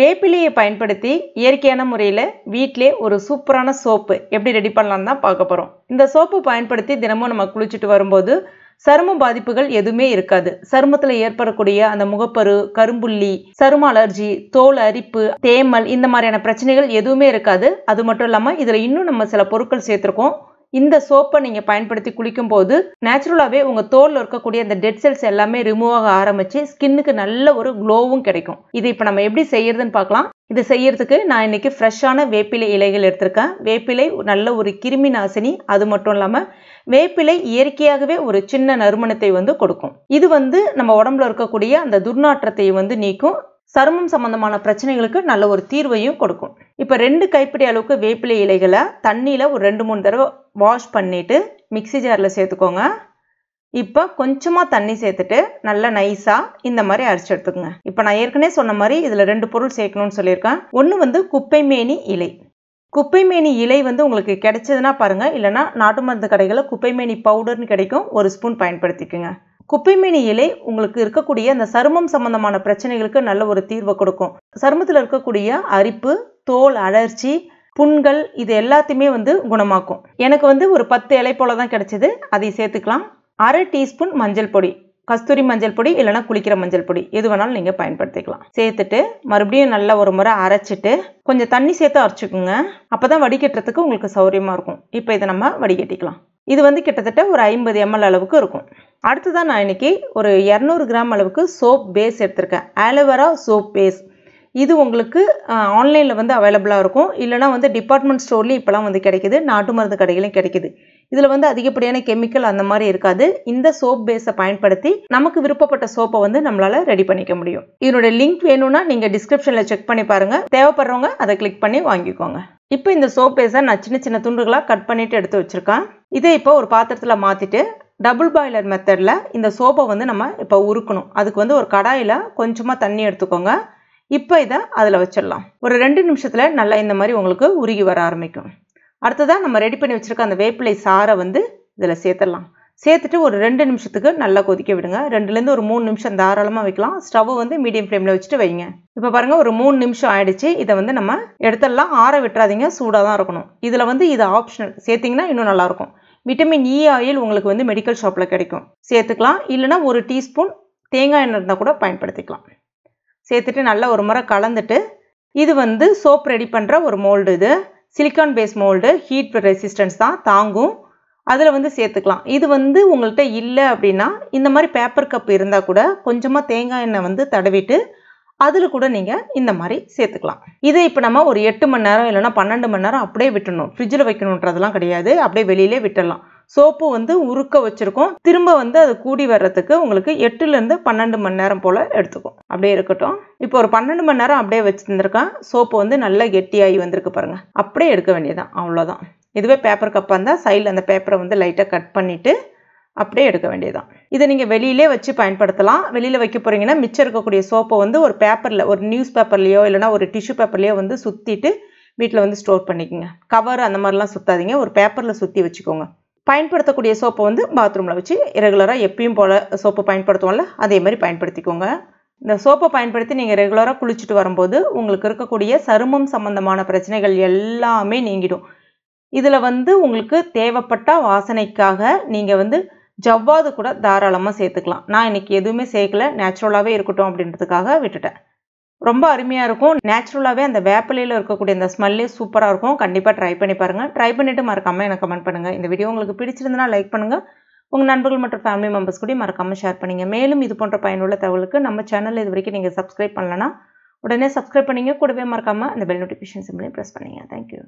வேப்பிலையை பயன்படுத்தி இயற்கையான முறையில் வீட்டிலே ஒரு சூப்பரான சோப்பு எப்படி ரெடி பண்ணலான்னு தான் பார்க்க போகிறோம் இந்த சோப்பு பயன்படுத்தி தினமும் நம்ம குளிச்சுட்டு வரும்போது சரும பாதிப்புகள் எதுவுமே இருக்காது சருமத்தில் ஏற்படக்கூடிய அந்த முகப்பரு கரும்புள்ளி சரும அலர்ஜி தோல் அரிப்பு தேமல் இந்த மாதிரியான பிரச்சனைகள் எதுவுமே இருக்காது அது மட்டும் இல்லாமல் இதில் இன்னும் நம்ம சில பொருட்கள் சேர்த்துருக்கோம் இந்த சோப்பை நீங்கள் பயன்படுத்தி குளிக்கும் போது நேச்சுரலாகவே உங்கள் தோலில் இருக்கக்கூடிய அந்த டெட் செல்ஸ் எல்லாமே ரிமூவ் ஆக ஆரம்பித்து ஸ்கின்னுக்கு நல்ல ஒரு க்ளோவும் கிடைக்கும் இது இப்போ நம்ம எப்படி செய்யறதுன்னு பார்க்கலாம் இது செய்யறதுக்கு நான் இன்னைக்கு ஃப்ரெஷ்ஷான வேப்பிலை இலைகள் எடுத்திருக்கேன் வேப்பிலை நல்ல ஒரு கிருமி நாசினி அது மட்டும் இல்லாமல் வேப்பிலை இயற்கையாகவே ஒரு சின்ன நறுமணத்தை வந்து கொடுக்கும் இது வந்து நம்ம உடம்புல இருக்கக்கூடிய அந்த துர்நாற்றத்தை வந்து நீக்கும் சருமம் சம்பந்தமான பிரச்சனைகளுக்கு நல்ல ஒரு தீர்வையும் கொடுக்கும் இப்போ ரெண்டு கைப்பிடி அளவுக்கு வேப்பிலை இலைகளை தண்ணியில் ஒரு ரெண்டு மூணு தடவை வாஷ் பண்ணிவிட்டு மிக்சி ஜாரில் சேர்த்துக்கோங்க இப்போ கொஞ்சமாக தண்ணி சேர்த்துட்டு நல்லா நைஸாக இந்த மாதிரி அரைச்சி எடுத்துக்கோங்க இப்போ நான் ஏற்கனவே சொன்ன மாதிரி இதில் ரெண்டு பொருள் சேர்க்கணும்னு சொல்லியிருக்கேன் ஒன்று வந்து குப்பை மேனி இலை குப்பைமேனி இலை வந்து உங்களுக்கு கிடைச்சதுன்னா பாருங்கள் இல்லைனா நாட்டு மருந்து கடைகளில் குப்பைமேனி பவுடர்னு கிடைக்கும் ஒரு ஸ்பூன் பயன்படுத்திக்கோங்க குப்பைமேனி இலை உங்களுக்கு இருக்கக்கூடிய அந்த சருமம் சம்பந்தமான பிரச்சனைகளுக்கு நல்ல ஒரு தீர்வை கொடுக்கும் சருமத்தில் இருக்கக்கூடிய அரிப்பு தோல் அழற்சி புண்கள் இது எல்லாத்தையுமே வந்து குணமாக்கும் எனக்கு வந்து ஒரு பத்து இலை போல தான் கிடைச்சிது அதை சேர்த்துக்கலாம் அரை டீஸ்பூன் மஞ்சள் பொடி கஸ்தூரி மஞ்சள் பொடி இல்லைனா குளிக்கிற மஞ்சள் பொடி எது வேணாலும் நீங்கள் பயன்படுத்திக்கலாம் சேர்த்துட்டு மறுபடியும் நல்லா ஒரு முறை அரைச்சிட்டு கொஞ்சம் தண்ணி சேர்த்து அரைச்சிக்கோங்க அப்போ தான் வடிகட்டுறதுக்கு உங்களுக்கு சௌரியமாக இருக்கும் இப்போ இதை நம்ம வடிகட்டிக்கலாம் இது வந்து கிட்டத்தட்ட ஒரு ஐம்பது எம்எல் அளவுக்கு இருக்கும் அடுத்ததான் நான் இன்றைக்கி ஒரு இரநூறு கிராம் அளவுக்கு சோப் பேஸ் எடுத்திருக்கேன் ஆலோவேரா சோப் பேஸ் இது உங்களுக்கு ஆன்லைனில் வந்து அவைலபிளாக இருக்கும் இல்லைனா வந்து டிபார்ட்மெண்ட் ஸ்டோர்லேயும் இப்போலாம் வந்து கிடைக்கிது நாட்டு மருந்து கடைகளையும் கிடைக்குது இதில் வந்து அதிகப்படியான கெமிக்கல் அந்த மாதிரி இருக்காது இந்த சோப் பேஸை பயன்படுத்தி நமக்கு விருப்பப்பட்ட சோப்பை வந்து நம்மளால் ரெடி பண்ணிக்க முடியும் இதனுடைய லிங்க் வேணும்னா நீங்கள் டிஸ்கிரிப்ஷனில் செக் பண்ணி பாருங்கள் தேவைப்படுறவங்க அதை கிளிக் பண்ணி வாங்கிக்கோங்க இப்போ இந்த சோப் பேஸை நான் சின்ன சின்ன துண்டுகளாக கட் பண்ணிவிட்டு எடுத்து வச்சுருக்கேன் இதை இப்போ ஒரு பாத்திரத்தில் மாற்றிட்டு டபுள் பாய்லர் மெத்தடில் இந்த சோப்பை வந்து நம்ம இப்போ உருக்கணும் அதுக்கு வந்து ஒரு கடாயில் கொஞ்சமாக தண்ணி எடுத்துக்கோங்க இப்போ இதை அதில் வச்சிடலாம் ஒரு ரெண்டு நிமிஷத்தில் நல்லா இந்த மாதிரி உங்களுக்கு உருகி வர ஆரம்பிக்கும் அடுத்ததாக நம்ம ரெடி பண்ணி வச்சுருக்க அந்த வேப்பிலை சாரை வந்து இதில் சேர்த்துடலாம் சேர்த்துட்டு ஒரு ரெண்டு நிமிஷத்துக்கு நல்லா கொதிக்க விடுங்க ரெண்டுலேருந்து ஒரு மூணு நிமிஷம் தாராளமாக வைக்கலாம் ஸ்டவ் வந்து மீடியம் ஃப்ளேமில் வச்சுட்டு வைங்க இப்போ பாருங்கள் ஒரு மூணு நிமிஷம் ஆயிடுச்சு இதை வந்து நம்ம எடுத்துடலாம் ஆற விட்டுறாதீங்க சூடாக தான் இருக்கணும் இதில் வந்து இது ஆப்ஷனல் சேர்த்திங்கன்னா இன்னும் நல்லாயிருக்கும் விட்டமின் இ e ஆயில் உங்களுக்கு வந்து மெடிக்கல் ஷாப்பில் கிடைக்கும் சேர்த்துக்கலாம் இல்லைனா ஒரு டீஸ்பூன் தேங்காய் எண்ணெய் இருந்தால் கூட பயன்படுத்திக்கலாம் சேர்த்துட்டு நல்லா ஒரு முறை கலந்துட்டு இது வந்து சோப் ரெடி பண்ணுற ஒரு மோல்டு இது silicone base mould heat resistance தான் தாங்கும் அதில் வந்து சேர்த்துக்கலாம் இது வந்து உங்கள்கிட்ட இல்லை அப்படின்னா இந்த மாதிரி பேப்பர் கப் இருந்தால் கூட கொஞ்சமாக தேங்காய் எண்ணெய் வந்து தடவிட்டு அதில் கூட நீங்கள் இந்த மாதிரி சேர்த்துக்கலாம் இதை இப்போ நம்ம ஒரு எட்டு மணி நேரம் இல்லைனா பன்னெண்டு மணி நேரம் அப்படியே விட்டுணும் ஃப்ரிட்ஜில் வைக்கணுன்றதுலாம் கிடையாது அப்படியே வெளியிலே விட்டுடலாம் சோப்பு வந்து உருக்க வச்சுருக்கோம் திரும்ப வந்து அது கூடி வர்றதுக்கு உங்களுக்கு எட்டுலேருந்து பன்னெண்டு மணி நேரம் போல் எடுத்துக்கும் அப்படியே இருக்கட்டும் இப்போ ஒரு பன்னெண்டு மணி நேரம் அப்படியே வச்சுருந்துருக்கேன் சோப்பு வந்து நல்லா கெட்டியாகி வந்திருக்கு பாருங்கள் அப்படியே எடுக்க வேண்டியதான் அவ்வளோதான் இதுவே பேப்பர் கப்பாக இருந்தால் சைடில் அந்த பேப்பரை வந்து லைட்டாக கட் பண்ணிவிட்டு அப்படியே எடுக்க வேண்டியதான் இதை நீங்கள் வெளியிலே வச்சு பயன்படுத்தலாம் வெளியில் வைக்க போகிறீங்கன்னா மிச்சம் இருக்கக்கூடிய சோப்பை வந்து ஒரு பேப்பரில் ஒரு நியூஸ் பேப்பர்லேயோ இல்லைனா ஒரு டிஷ்யூ பேப்பர்லேயோ வந்து சுற்றிட்டு வீட்டில் வந்து ஸ்டோர் பண்ணிக்கோங்க கவர் அந்த மாதிரிலாம் சுற்றாதீங்க ஒரு பேப்பரில் சுற்றி வச்சுக்கோங்க பயன்படுத்தக்கூடிய சோப்பை வந்து பாத்ரூமில் வச்சு ரெகுலராக எப்பயும் போல் சோப்பை பயன்படுத்துவோம்ல அதே மாதிரி பயன்படுத்திக்கோங்க இந்த சோப்பை பயன்படுத்தி நீங்கள் ரெகுலராக குளிச்சுட்டு வரும்போது உங்களுக்கு இருக்கக்கூடிய சருமம் சம்மந்தமான பிரச்சனைகள் எல்லாமே நீங்கிடும் இதில் வந்து உங்களுக்கு தேவைப்பட்ட வாசனைக்காக நீங்கள் வந்து ஜவ்வாது கூட தாராளமாக சேர்த்துக்கலாம் நான் இன்றைக்கி எதுவுமே சேர்க்கல நேச்சுரலாகவே இருக்கட்டும் அப்படின்றதுக்காக விட்டுட்டேன் ரொம்ப அருமையாக இருக்கும் நேச்சுரலாகவே அந்த வேப்பிலையில் இருக்கக்கூடிய அந்த ஸ்மெல்லே சூப்பராக இருக்கும் கண்டிப்பாக ட்ரை பண்ணி பாருங்கள் ட்ரை பண்ணிவிட்டு மறக்காமல் எனக்கு கமெண்ட் பண்ணுங்கள் இந்த வீடியோ உங்களுக்கு பிடிச்சிருந்தனா லைக் பண்ணுங்கள் உங்கள் நண்பர்கள் மற்றும் ஃபேமிலி மெம்பர்ஸ் கூட மறக்காமல் ஷேர் பண்ணுங்கள் மேலும் இது போன்ற பயனுள்ள தகவலுக்கு நம்ம சேனல் இது வரைக்கும் நீங்கள் சப்ஸ்கிரைப் பண்ணலன்னா உடனே சப்ஸ்கிரைப் பண்ணிங்க கூடவே மறக்காமல் அந்த பெல் நோட்டிஃபிகேஷன் சிம்லையும் ப்ரெஸ் பண்ணிங்க தேங்க்யூ